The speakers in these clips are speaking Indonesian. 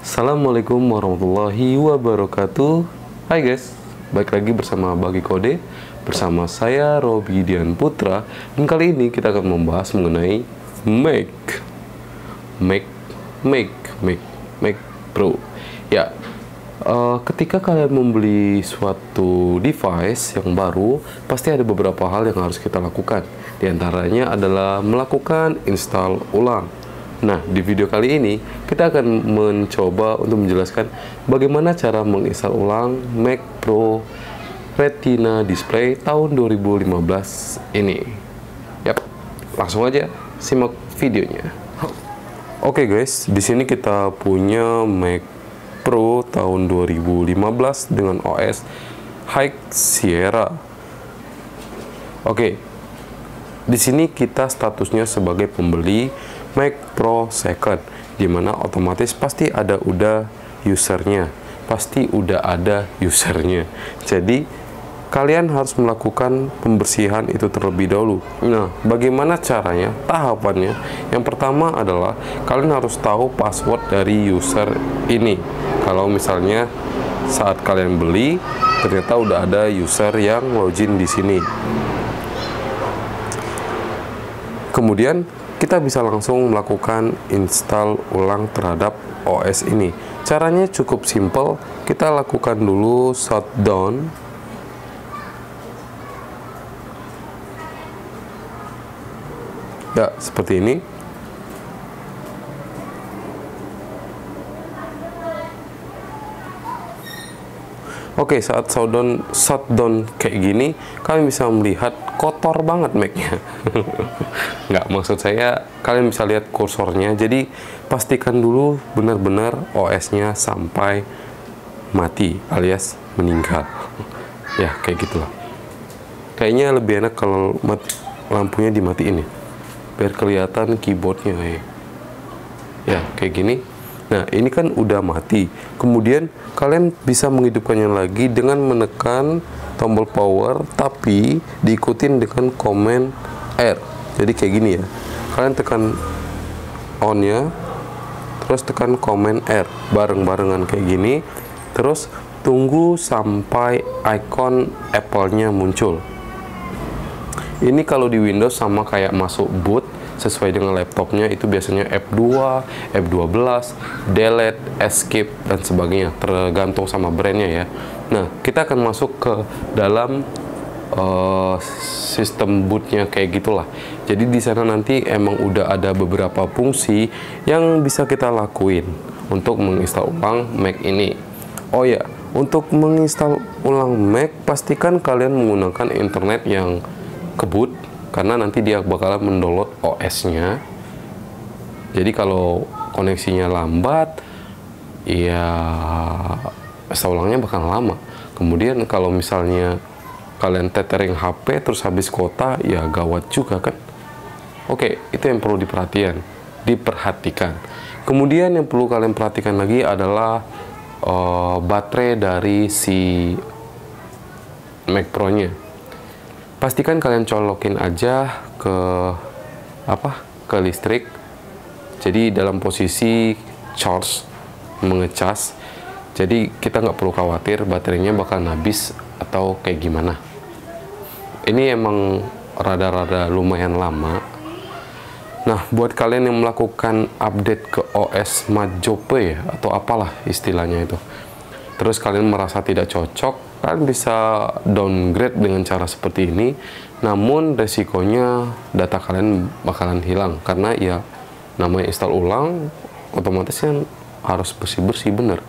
Assalamualaikum warahmatullahi wabarakatuh Hai guys, balik lagi bersama Bagi Kode Bersama saya Robi Dian Putra Dan kali ini kita akan membahas mengenai Make Make, make, make, make Pro. Ya, uh, ketika kalian membeli suatu device yang baru Pasti ada beberapa hal yang harus kita lakukan Di antaranya adalah melakukan install ulang Nah, di video kali ini kita akan mencoba untuk menjelaskan bagaimana cara menginstal ulang Mac Pro Retina Display tahun 2015 ini. Yap, langsung aja simak videonya. Oke okay guys, di sini kita punya Mac Pro tahun 2015 dengan OS High Sierra. Oke. Okay. Di sini kita statusnya sebagai pembeli microsecond Pro second dimana otomatis pasti ada udah usernya pasti udah ada usernya jadi kalian harus melakukan pembersihan itu terlebih dahulu. Nah, bagaimana caranya? Tahapannya yang pertama adalah kalian harus tahu password dari user ini. Kalau misalnya saat kalian beli, ternyata udah ada user yang login di sini. Kemudian kita bisa langsung melakukan install ulang terhadap OS ini. Caranya cukup simple, kita lakukan dulu shutdown ya seperti ini Oke, saat shutdown, shutdown kayak gini, kalian bisa melihat kotor banget Mac-nya. Nggak, maksud saya kalian bisa lihat kursornya. Jadi, pastikan dulu benar-benar OS-nya sampai mati alias meninggal. ya, kayak gitulah. Kayaknya lebih enak kalau mati, lampunya dimatiin ya. Biar kelihatan keyboardnya. Ya, ya kayak gini Nah, ini kan udah mati. Kemudian kalian bisa menghidupkannya lagi dengan menekan tombol power tapi diikutin dengan command R. Jadi kayak gini ya. Kalian tekan on-nya terus tekan command R bareng-barengan kayak gini. Terus tunggu sampai icon Apple-nya muncul. Ini kalau di Windows sama kayak masuk boot sesuai dengan laptopnya itu biasanya F2, F12, delete, escape dan sebagainya tergantung sama brandnya ya. Nah kita akan masuk ke dalam uh, sistem bootnya kayak gitulah. Jadi di sana nanti emang udah ada beberapa fungsi yang bisa kita lakuin untuk menginstal ulang Mac ini. Oh ya, untuk menginstal ulang Mac pastikan kalian menggunakan internet yang kebut karena nanti dia bakalan mendownload OS-nya. Jadi kalau koneksinya lambat, ya saya bakal lama. Kemudian kalau misalnya kalian tethering HP terus habis kuota, ya gawat juga kan. Oke, itu yang perlu diperhatikan, diperhatikan. Kemudian yang perlu kalian perhatikan lagi adalah uh, baterai dari si Mac Pro-nya pastikan kalian colokin aja ke apa ke listrik jadi dalam posisi charge mengecas jadi kita nggak perlu khawatir baterainya bakal habis atau kayak gimana ini emang rada-rada lumayan lama nah buat kalian yang melakukan update ke OS Majope ya atau apalah istilahnya itu terus kalian merasa tidak cocok, kalian bisa downgrade dengan cara seperti ini. Namun resikonya data kalian bakalan hilang karena ya namanya install ulang otomatis kan harus bersih-bersih bener.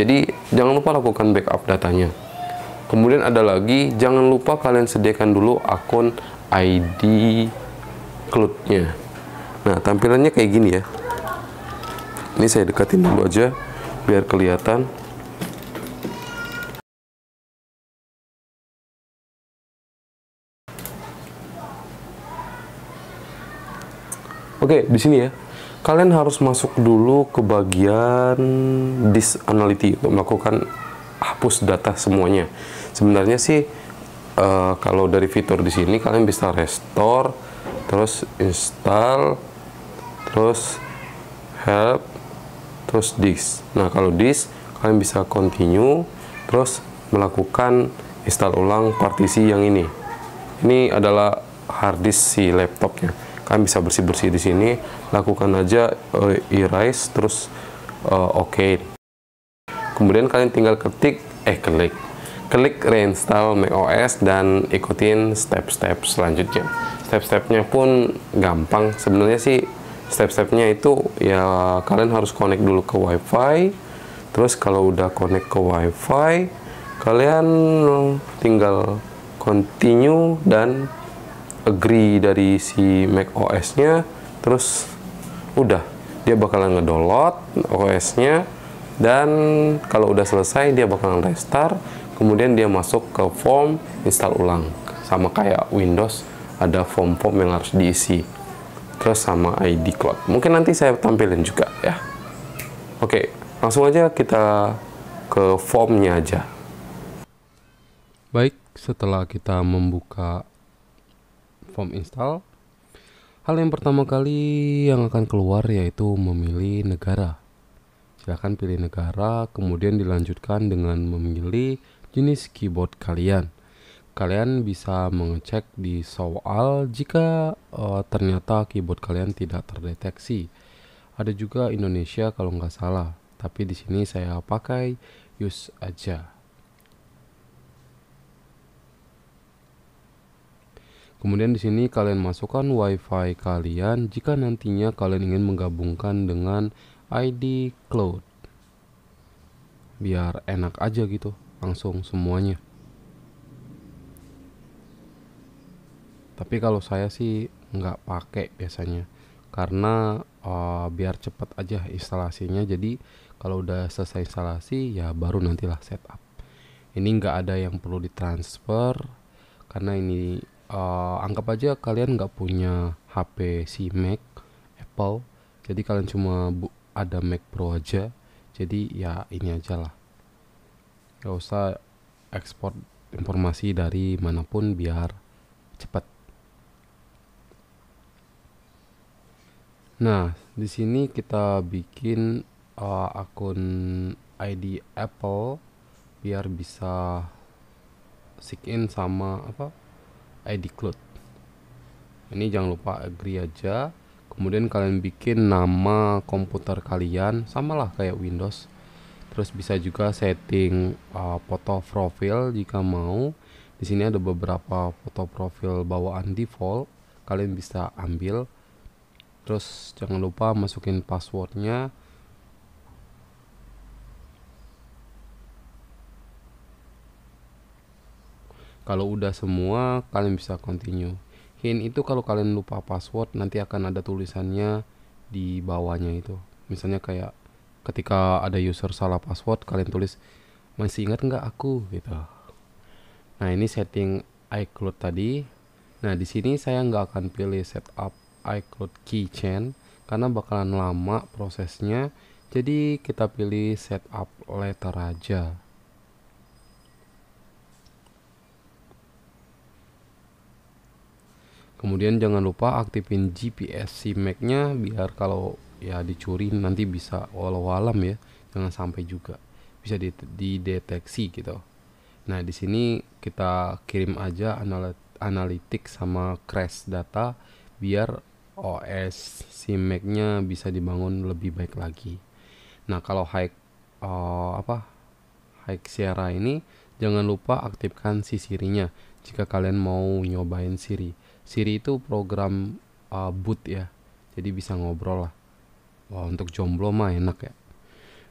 Jadi jangan lupa lakukan backup datanya. Kemudian ada lagi, jangan lupa kalian sediakan dulu akun ID cloud-nya. Nah, tampilannya kayak gini ya. Ini saya dekatin dulu aja biar kelihatan. Oke, okay, di sini ya. Kalian harus masuk dulu ke bagian Disk disanality untuk melakukan hapus data semuanya. Sebenarnya sih uh, kalau dari fitur di sini kalian bisa restore, terus install, terus help, terus disk. Nah, kalau disk kalian bisa continue, terus melakukan install ulang partisi yang ini. Ini adalah hard disk si laptopnya Kalian bisa bersih-bersih di sini lakukan aja uh, erase terus uh, oke okay. kemudian kalian tinggal ketik eh klik klik reinstall macOS dan ikutin step-step selanjutnya step-stepnya pun gampang sebenarnya sih step-stepnya itu ya kalian harus connect dulu ke wifi terus kalau udah connect ke wifi kalian tinggal continue dan agree dari si Mac OS-nya, terus udah dia bakalan ngedownload OS-nya dan kalau udah selesai dia bakalan restart, kemudian dia masuk ke form install ulang sama kayak Windows ada form-form yang harus diisi terus sama ID cloud. Mungkin nanti saya tampilin juga ya. Oke, langsung aja kita ke formnya aja. Baik, setelah kita membuka form install hal yang pertama kali yang akan keluar yaitu memilih negara silahkan pilih negara kemudian dilanjutkan dengan memilih jenis keyboard kalian kalian bisa mengecek di soal jika uh, ternyata keyboard kalian tidak terdeteksi. Ada juga Indonesia kalau nggak salah, tapi di sini saya pakai use aja. Kemudian di sini kalian masukkan WiFi kalian jika nantinya kalian ingin menggabungkan dengan ID Cloud. Biar enak aja gitu, langsung semuanya. Tapi kalau saya sih nggak pakai biasanya karena uh, biar cepat aja instalasinya. Jadi kalau udah selesai instalasi ya baru nantilah setup. Ini nggak ada yang perlu ditransfer karena ini uh, anggap aja kalian nggak punya HP si Mac Apple jadi kalian cuma bu ada Mac Pro aja jadi ya ini aja lah gak usah ekspor informasi dari manapun biar cepat nah di sini kita bikin uh, akun ID Apple biar bisa sign in sama apa ID Cloud ini jangan lupa agree aja kemudian kalian bikin nama komputer kalian samalah kayak Windows terus bisa juga setting uh, foto profil jika mau di sini ada beberapa foto profil bawaan default kalian bisa ambil terus jangan lupa masukin passwordnya Kalau udah semua, kalian bisa continue. Hint itu kalau kalian lupa password nanti akan ada tulisannya di bawahnya itu. Misalnya kayak ketika ada user salah password, kalian tulis masih ingat nggak aku gitu. Nah ini setting iCloud tadi. Nah di sini saya nggak akan pilih setup iCloud keychain karena bakalan lama prosesnya. Jadi kita pilih setup letter aja. kemudian jangan lupa aktifin GPS si Mac-nya biar kalau ya dicuri nanti bisa walau alam ya jangan sampai juga bisa dideteksi gitu nah di sini kita kirim aja analitik sama crash data biar OS si Mac-nya bisa dibangun lebih baik lagi nah kalau high eh, uh, apa high Sierra ini jangan lupa aktifkan si Siri-nya jika kalian mau nyobain Siri Siri itu program uh, boot ya jadi bisa ngobrol lah wah untuk jomblo mah enak ya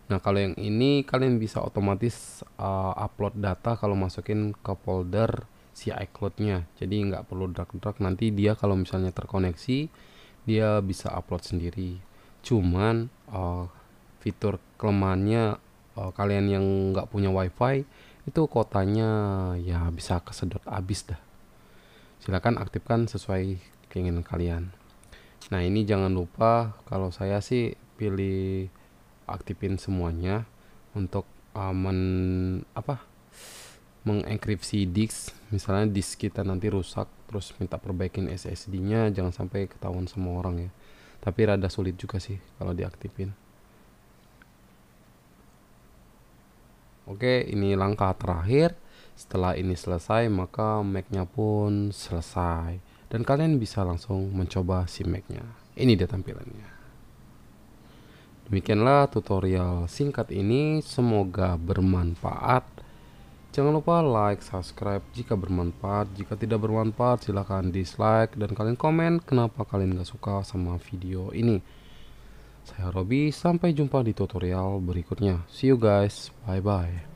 nah kalau yang ini kalian bisa otomatis uh, upload data kalau masukin ke folder si iCloud-nya jadi nggak perlu drag-drag nanti dia kalau misalnya terkoneksi dia bisa upload sendiri cuman uh, fitur kelemahannya uh, kalian yang nggak punya wifi itu kotanya ya bisa kesedot abis dah silahkan aktifkan sesuai keinginan kalian nah ini jangan lupa kalau saya sih pilih aktifin semuanya untuk uh, men apa mengenkripsi disk misalnya disk kita nanti rusak terus minta perbaikin SSD nya jangan sampai ketahuan semua orang ya tapi rada sulit juga sih kalau diaktifin oke ini langkah terakhir setelah ini selesai, maka Mac-nya pun selesai. Dan kalian bisa langsung mencoba si Mac-nya. Ini dia tampilannya. Demikianlah tutorial singkat ini. Semoga bermanfaat. Jangan lupa like, subscribe jika bermanfaat. Jika tidak bermanfaat, silahkan dislike dan kalian komen kenapa kalian gak suka sama video ini. Saya Robby, sampai jumpa di tutorial berikutnya. See you guys, bye bye.